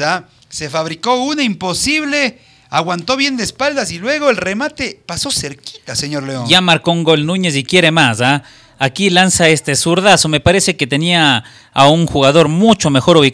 ¿ah? Se fabricó una imposible, aguantó bien de espaldas y luego el remate pasó cerquita, señor León. Ya marcó un gol Núñez y quiere más, ¿ah? Aquí lanza este zurdazo. Me parece que tenía a un jugador mucho mejor ubicado.